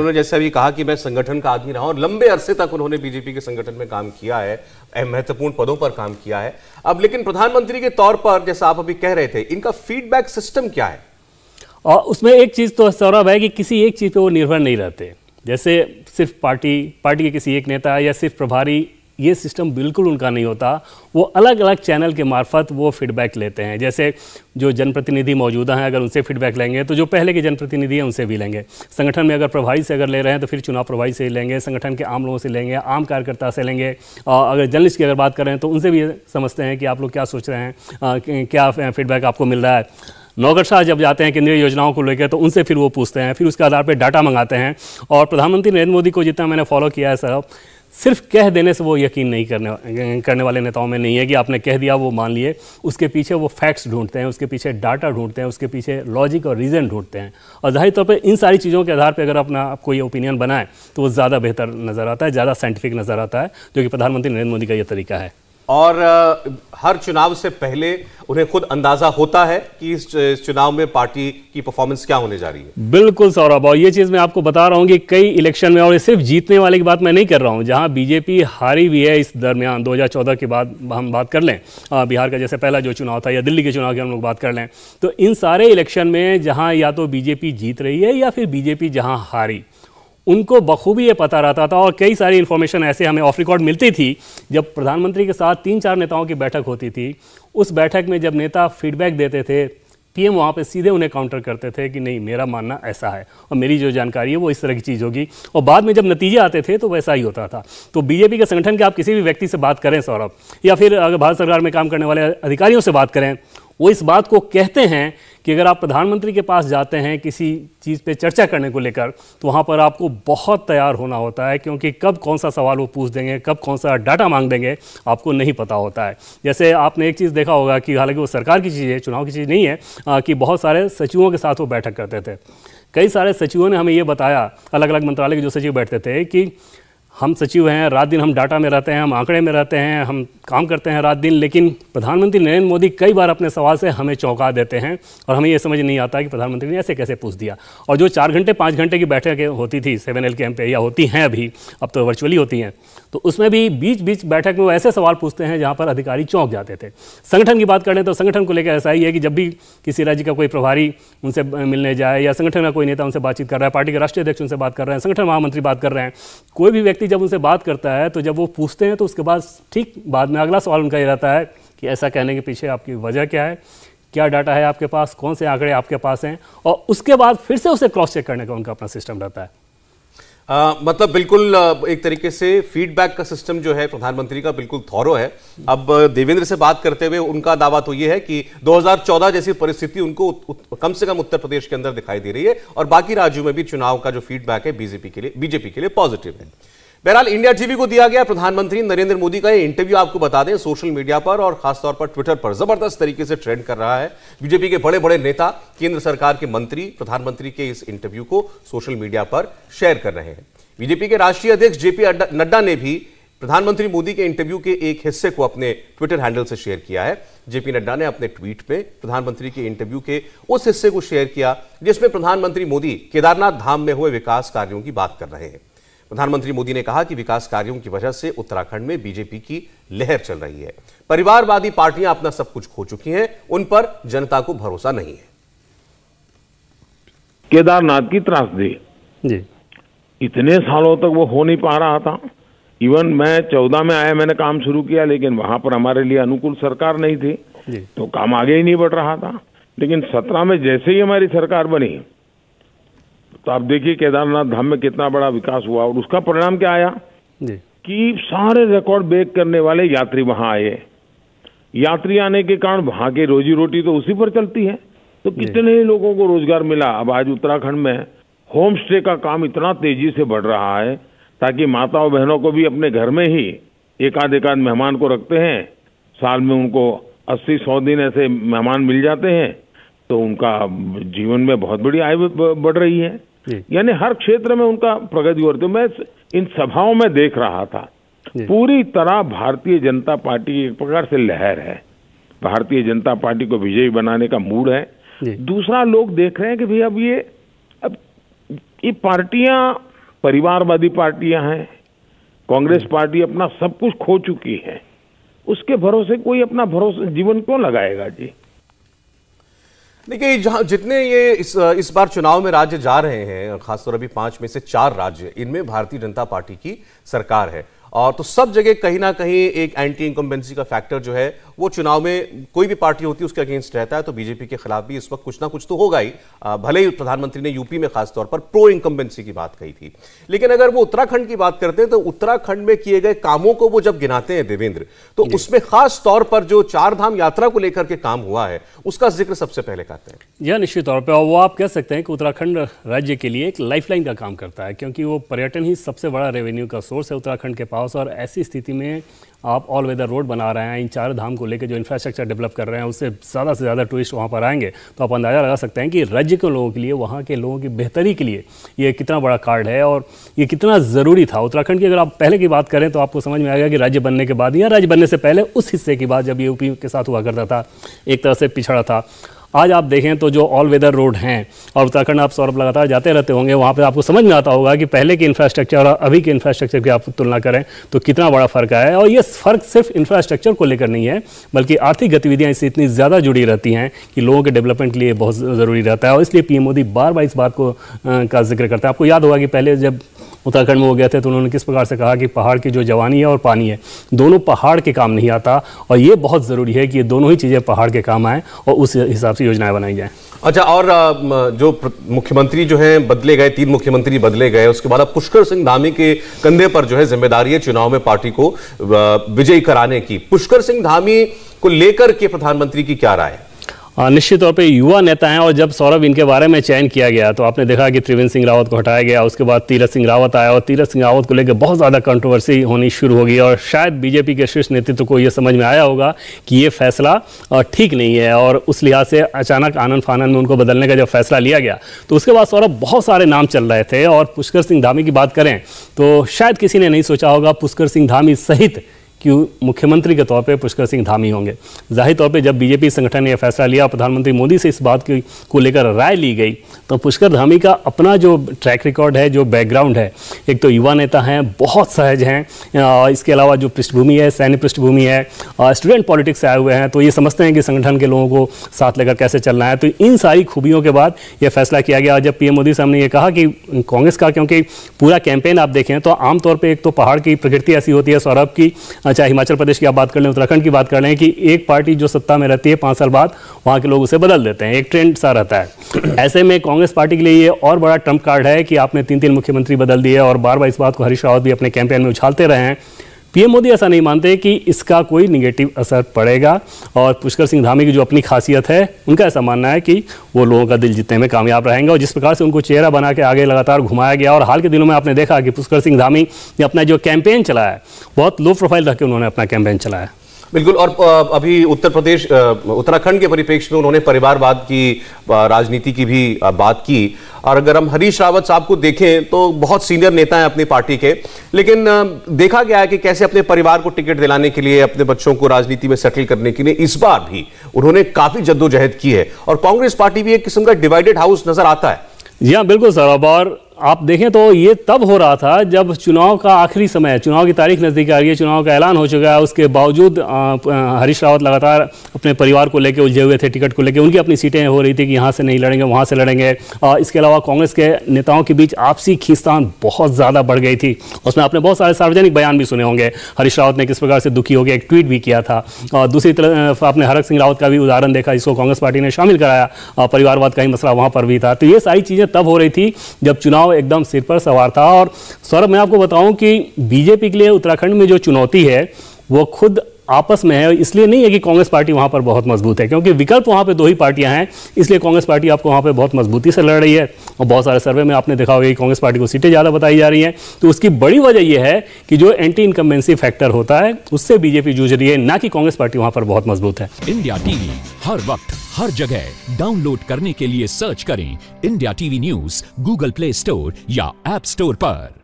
उन्होंने जैसे अभी कहा कि मैं संगठन का आदमी रहा और लंबे अरसे तक उन्होंने बीजेपी के संगठन में काम किया है महत्वपूर्ण पदों पर काम किया है अब लेकिन प्रधानमंत्री के तौर पर जैसा आप अभी कह रहे थे इनका फीडबैक सिस्टम क्या है और उसमें एक चीज़ तो सौरभ है कि किसी एक चीज़ पर वो निर्भर नहीं रहते जैसे सिर्फ पार्टी पार्टी के किसी एक नेता या सिर्फ प्रभारी ये सिस्टम बिल्कुल उनका नहीं होता वो अलग अलग चैनल के मार्फत वो फीडबैक लेते हैं जैसे जो जनप्रतिनिधि मौजूदा हैं अगर उनसे फीडबैक लेंगे तो जो पहले के जनप्रतिनिधि हैं उनसे भी लेंगे संगठन में अगर प्रभारी से अगर ले रहे हैं तो फिर चुनाव प्रभारी से लेंगे संगठन के आम लोगों से लेंगे आम कार्यकर्ता से लेंगे अगर जर्नलिस्ट की अगर बात करें तो उनसे भी समझते हैं कि आप लोग क्या सोच रहे हैं क्या फीडबैक आपको मिल रहा है नौकर शाह जब जाते हैं केंद्रीय योजनाओं को लेकर तो उनसे फिर वो पूछते हैं फिर उसके आधार पर डाटा मंगाते हैं और प्रधानमंत्री नरेंद्र मोदी को जितना मैंने फॉलो किया है सर सिर्फ कह देने से वो यकीन नहीं करने अं, करने वाले नेताओं में नहीं है कि आपने कह दिया वो मान लिए उसके पीछे वो फैक्ट्स ढूंढते हैं उसके पीछे डाटा ढूंढते हैं उसके पीछे लॉजिक और रीज़न ढूंढते हैं और जाहिर तौर पर इन सारी चीज़ों के आधार पर अगर अपना आप कोई ओपिनियन बनाए तो वो ज़्यादा बेहतर नज़र आता है ज़्यादा साइंटिफिक नज़र आता है जो कि प्रधानमंत्री नरेंद्र मोदी का ये तरीका है और हर चुनाव से पहले उन्हें खुद अंदाजा होता है कि इस चुनाव में पार्टी की परफॉर्मेंस क्या होने जा रही है बिल्कुल सौरभ और ये चीज़ मैं आपको बता रहा हूँ कि कई इलेक्शन में और सिर्फ जीतने वाले की बात मैं नहीं कर रहा हूँ जहाँ बीजेपी हारी भी है इस दरमियान 2014 के बाद हम बात कर लें बिहार का जैसे पहला जो चुनाव था या दिल्ली के चुनाव की हम लोग बात कर लें तो इन सारे इलेक्शन में जहाँ या तो बीजेपी जीत रही है या फिर बीजेपी जहाँ हारी उनको बखूबी ये पता रहता था और कई सारी इन्फॉर्मेशन ऐसे हमें ऑफ रिकॉर्ड मिलती थी जब प्रधानमंत्री के साथ तीन चार नेताओं की बैठक होती थी उस बैठक में जब नेता फीडबैक देते थे पीएम वहाँ पे सीधे उन्हें काउंटर करते थे कि नहीं मेरा मानना ऐसा है और मेरी जो जानकारी है वो इस तरह की चीज़ होगी और बाद में जब नतीजे आते थे तो वैसा ही होता था तो बीजेपी के संगठन के आप किसी भी व्यक्ति से बात करें सौरभ या फिर अगर भारत सरकार में काम करने वाले अधिकारियों से बात करें वो इस बात को कहते हैं कि अगर आप प्रधानमंत्री के पास जाते हैं किसी चीज़ पे चर्चा करने को लेकर तो वहाँ पर आपको बहुत तैयार होना होता है क्योंकि कब कौन सा सवाल वो पूछ देंगे कब कौन सा डाटा मांग देंगे आपको नहीं पता होता है जैसे आपने एक चीज़ देखा होगा कि हालांकि वो सरकार की चीज़ है चुनाव की चीज़ नहीं है कि बहुत सारे सचिवों के साथ वो बैठक करते थे कई सारे सचिवों ने हमें ये बताया अलग अलग मंत्रालय के जो सचिव बैठते थे कि हम सचिव हैं रात दिन हम डाटा में रहते हैं हम आंकड़े में रहते हैं हम काम करते हैं रात दिन लेकिन प्रधानमंत्री नरेंद्र मोदी कई बार अपने सवाल से हमें चौंका देते हैं और हमें ये समझ नहीं आता कि प्रधानमंत्री ने ऐसे कैसे पूछ दिया और जो चार घंटे पाँच घंटे की बैठकें होती थी सेवन एल के एम पे या होती हैं अभी अब तो वर्चुअली होती हैं तो उसमें भी बीच बीच बैठक में वो ऐसे सवाल पूछते हैं जहाँ पर अधिकारी चौंक जाते थे संगठन की बात करें तो संगठन को लेकर ऐसा ही है कि जब भी किसी राज्य का कोई प्रभारी उनसे मिलने जाए या संगठन का कोई नेता उनसे बातचीत कर रहा है पार्टी के राष्ट्रीय अध्यक्ष उनसे बात कर रहे हैं संगठन महामंत्री बात कर रहे हैं कोई भी व्यक्ति व्यक्ति जब उनसे बात करता है तो जब वो पूछते हैं तो उसके बाद ठीक बाद में अगला सवाल उनका ये रहता है कि ऐसा कहने के पीछे आपकी वजह क्या है क्या डाटा है आपके पास कौन से आंकड़े आपके पास हैं और उसके बाद फिर से उसे क्रॉस चेक करने का उनका अपना सिस्टम रहता है आ, मतलब बिल्कुल एक तरीके से फीडबैक का सिस्टम जो है प्रधानमंत्री का बिल्कुल थौरो है अब देवेंद्र से बात करते हुए उनका दावा तो यह है कि 2014 जैसी परिस्थिति उनको उत, उत, कम से कम उत्तर प्रदेश के अंदर दिखाई दे रही है और बाकी राज्यों में भी चुनाव का जो फीडबैक है बीजेपी के लिए बीजेपी के लिए पॉजिटिव है बहरहाल इंडिया टीवी को दिया गया प्रधानमंत्री नरेंद्र मोदी का ये इंटरव्यू आपको बता दें सोशल मीडिया पर और खासतौर पर ट्विटर पर जबरदस्त तरीके से ट्रेंड कर रहा है बीजेपी के बड़े बड़े नेता केंद्र सरकार के मंत्री प्रधानमंत्री के इस इंटरव्यू को सोशल मीडिया पर शेयर कर रहे हैं बीजेपी के राष्ट्रीय अध्यक्ष जेपी नड्डा ने भी प्रधानमंत्री मोदी के इंटरव्यू के एक हिस्से को अपने ट्विटर हैंडल से शेयर किया है जेपी नड्डा ने अपने ट्वीट में प्रधानमंत्री के इंटरव्यू के उस हिस्से को शेयर किया जिसमें प्रधानमंत्री मोदी केदारनाथ धाम में हुए विकास कार्यों की बात कर रहे हैं प्रधानमंत्री मोदी ने कहा कि विकास कार्यों की वजह से उत्तराखंड में बीजेपी की लहर चल रही है परिवारवादी पार्टियां अपना सब कुछ खो चुकी हैं उन पर जनता को भरोसा नहीं है केदारनाथ की त्रासदी इतने सालों तक वो हो नहीं पा रहा था इवन मैं चौदह में आया मैंने काम शुरू किया लेकिन वहां पर हमारे लिए अनुकूल सरकार नहीं थी तो काम आगे ही नहीं बढ़ रहा था लेकिन सत्रह में जैसे ही हमारी सरकार बनी तो आप देखिए केदारनाथ धाम में कितना बड़ा विकास हुआ और उसका परिणाम क्या आया कि सारे रिकॉर्ड ब्रेक करने वाले यात्री वहां आए यात्री आने के कारण वहां की रोजी रोटी तो उसी पर चलती है तो कितने ही लोगों को रोजगार मिला अब आज उत्तराखंड में होम स्टे का काम इतना तेजी से बढ़ रहा है ताकि माताओं बहनों को भी अपने घर में ही एकाध एकाध मेहमान को रखते हैं साल में उनको अस्सी सौ दिन ऐसे मेहमान मिल जाते हैं तो उनका जीवन में बहुत बड़ी आय बढ़ रही है यानी हर क्षेत्र में उनका प्रगति हो रही मैं इन सभाओं में देख रहा था पूरी तरह भारतीय जनता पार्टी एक प्रकार से लहर है भारतीय जनता पार्टी को विजयी बनाने का मूड है दूसरा लोग देख रहे हैं कि भाई अब ये अब ये पार्टियां परिवारवादी पार्टियां हैं कांग्रेस पार्टी अपना सब कुछ खो चुकी है उसके भरोसे कोई अपना भरोसा जीवन क्यों लगाएगा जी देखिए जहाँ जितने ये इस इस बार चुनाव में राज्य जा रहे हैं खासतौर अभी पांच में से चार राज्य इनमें भारतीय जनता पार्टी की सरकार है और तो सब जगह कहीं ना कहीं एक एंटी इंकम्बेंसी का फैक्टर जो है वो चुनाव में कोई भी पार्टी होती है उसके अगेंस्ट रहता है तो बीजेपी के खिलाफ भी इस वक्त कुछ ना कुछ तो होगा ही भले ही प्रधानमंत्री ने यूपी में खासतौर पर प्रो इनकम्बेंसी की बात कही थी लेकिन अगर वो उत्तराखंड की बात करते हैं तो उत्तराखंड में किए गए कामों को वो जब गिनाते हैं देवेंद्र तो उसमें खास तौर पर जो चार धाम यात्रा को लेकर के काम हुआ है उसका जिक्र सबसे पहले करते हैं यह निश्चित तौर पर वो आप कह सकते हैं कि उत्तराखंड राज्य के लिए एक लाइफलाइन का काम करता है क्योंकि वो पर्यटन ही सबसे बड़ा रेवेन्यू का सोर्स है उत्तराखंड के पास और ऐसी स्थिति में आप ऑल वेदर रोड बना रहे हैं इन चार धाम को लेकर जो इंफ्रास्ट्रक्चर डेवलप कर रहे हैं उससे ज़्यादा से ज़्यादा टूरिस्ट वहाँ पर आएंगे तो आप अंदाज़ा लगा सकते हैं कि राज्य के लोगों के लिए वहाँ के लोगों की बेहतरी के लिए ये कितना बड़ा कार्ड है और ये कितना ज़रूरी था उत्तराखंड की अगर आप पहले की बात करें तो आपको समझ में आएगा कि राज्य बनने के बाद या राज्य बनने से पहले उस हिस्से की बात जब यूपी के साथ हुआ करता था एक तरह से पिछड़ा था आज आप देखें तो जो ऑल वेदर रोड हैं और उत्तराखंड आप सौरभ लगातार जाते रहते होंगे वहाँ पर आपको समझ में आता होगा कि पहले के इंफ्रास्ट्रक्चर और अभी के इंफ्रास्ट्रक्चर की आप तुलना करें तो कितना बड़ा फ़र्क आया है और ये फ़र्क सिर्फ इंफ्रास्ट्रक्चर को लेकर नहीं है बल्कि आर्थिक गतिविधियाँ इससे इतनी ज़्यादा जुड़ी रहती हैं कि लोगों के डेवलपमेंट के लिए बहुत ज़रूरी रहता है और इसलिए पी मोदी बार बार इस बात को का जिक्र करता है आपको याद होगा कि पहले जब उत्तराखंड में वो गए थे तो उन्होंने किस प्रकार से कहा कि पहाड़ की जो जवानी है और पानी है दोनों पहाड़ के काम नहीं आता और ये बहुत ज़रूरी है कि ये दोनों ही चीज़ें पहाड़ के काम आएँ और उस हिसाब से योजनाएँ बनाई जाएँ अच्छा और जो मुख्यमंत्री जो हैं बदले गए तीन मुख्यमंत्री बदले गए उसके बाद अब पुष्कर सिंह धामी के कंधे पर जो है जिम्मेदारी है चुनाव में पार्टी को विजयी कराने की पुष्कर सिंह धामी को लेकर के प्रधानमंत्री की क्या राय है निश्चित तौर पे युवा नेता हैं और जब सौरभ इनके बारे में चयन किया गया तो आपने देखा कि त्रिवेंद्र सिंह रावत को हटाया गया उसके बाद तीरथ सिंह रावत आया और तीरथ सिंह रावत को लेकर बहुत ज़्यादा कंट्रोवर्सी होनी शुरू होगी और शायद बीजेपी के शीर्ष नेतृत्व को ये समझ में आया होगा कि ये फैसला ठीक नहीं है और उस लिहाज से अचानक आनंद फानंद में उनको बदलने का जब फैसला लिया गया तो उसके बाद सौरभ बहुत सारे नाम चल रहे थे और पुष्कर सिंह धामी की बात करें तो शायद किसी ने नहीं सोचा होगा पुष्कर सिंह धामी सहित कि मुख्यमंत्री के तौर पे पुष्कर सिंह धामी होंगे जाहिर तौर पे जब बीजेपी संगठन ने यह फैसला लिया प्रधानमंत्री मोदी से इस बात की को लेकर राय ली गई तो पुष्कर धामी का अपना जो ट्रैक रिकॉर्ड है जो बैकग्राउंड है एक तो युवा नेता हैं बहुत सहज हैं इसके अलावा जो पृष्ठभूमि है सैन्य पृष्ठभूमि है स्टूडेंट पॉलिटिक्स से आए हुए हैं तो ये समझते हैं कि संगठन के लोगों को साथ लेकर कैसे चलना है तो इन सारी खूबियों के बाद यह फैसला किया गया जब पीएम मोदी साहब ने यह कहा कि कांग्रेस का क्योंकि पूरा कैंपेन आप देखें तो आमतौर पर एक तो पहाड़ की प्रकृति ऐसी होती है सौरभ की चाहे हिमाचल प्रदेश की आप बात कर लें उत्तराखंड की बात कर लें कि एक पार्टी जो सत्ता में रहती है पाँच साल बाद वहाँ के लोग उसे बदल देते हैं एक ट्रेंड सा रहता है ऐसे में कांग्रेस पार्टी के लिए ये और बड़ा ट्रंप कार्ड है कि आपने तीन तीन मुख्यमंत्री बदल दिए और बार बार इस बात को हरीश रावत भी अपने कैंपेन में उछालते रहे हैं पीएम मोदी ऐसा नहीं मानते कि इसका कोई निगेटिव असर पड़ेगा और पुष्कर सिंह धामी की जो अपनी खासियत है उनका ऐसा मानना है कि वो लोगों का दिल जीतने में कामयाब रहेंगे और जिस प्रकार से उनको चेहरा बना के आगे लगातार घुमाया गया और हाल के दिनों में आपने देखा कि पुष्कर सिंह धामी ने अपना जो कैंपेन चलाया बहुत लो प्रोफाइल रख के उन्होंने अपना कैंपेन चलाया बिल्कुल और अभी उत्तर प्रदेश उत्तराखंड के परिप्रेक्ष्य में उन्होंने परिवारवाद की राजनीति की भी बात की और अगर हम हरीश रावत साहब को देखें तो बहुत सीनियर नेता हैं अपनी पार्टी के लेकिन देखा गया है कि कैसे अपने परिवार को टिकट दिलाने के लिए अपने बच्चों को राजनीति में सेटल करने के लिए इस बार भी उन्होंने काफ़ी जद्दोजहद की है और कांग्रेस पार्टी भी एक किस्म का डिवाइडेड हाउस नजर आता है जी हाँ बिल्कुल सर अब और आप देखें तो ये तब हो रहा था जब चुनाव का आखिरी समय है चुनाव की तारीख नज़दीक आ रही है चुनाव का ऐलान हो चुका है उसके बावजूद हरीश रावत लगातार अपने परिवार को लेकर उलझे हुए थे टिकट को लेकर उनकी अपनी सीटें हो रही थी कि यहाँ से नहीं लड़ेंगे वहाँ से लड़ेंगे आ, इसके अलावा कांग्रेस के नेताओं के बीच आपसी खींचतान बहुत ज़्यादा बढ़ गई थी उसमें आपने बहुत सारे सार्वजनिक बयान भी सुने होंगे हरीश रावत ने किस प्रकार से दुखी हो गया एक ट्वीट भी किया था दूसरी तरफ आपने हरक सिंह रावत का भी उदाहरण देखा जिसको कांग्रेस पार्टी ने शामिल कराया परिवारवाद का ही मसला वहाँ पर भी था तो ये सारी चीज़ें तब हो रही थी जब चुनाव चुनाव एकदम सिर पर सवार था और सौरभ मैं आपको बताऊं कि बीजेपी के लिए उत्तराखंड में जो चुनौती है वो खुद आपस में है इसलिए नहीं है कि कांग्रेस पार्टी वहाँ पर बहुत मजबूत है क्योंकि विकल्प वहाँ पे दो ही पार्टियां हैं इसलिए कांग्रेस पार्टी आपको वहां पे बहुत मजबूती से लड़ रही है और बहुत सारे सर्वे में आपने देखा होगा कि कांग्रेस पार्टी को सीटें ज़्यादा बताई जा रही हैं तो उसकी बड़ी वजह यह है कि जो एंटी इनकम्बेंसी फैक्टर होता है उससे बीजेपी जूझ रही है ना कि कांग्रेस पार्टी वहाँ पर बहुत मजबूत है इंडिया टीवी हर वक्त हर जगह डाउनलोड करने के लिए सर्च करें India TV news Google Play Store या एप स्टोर पर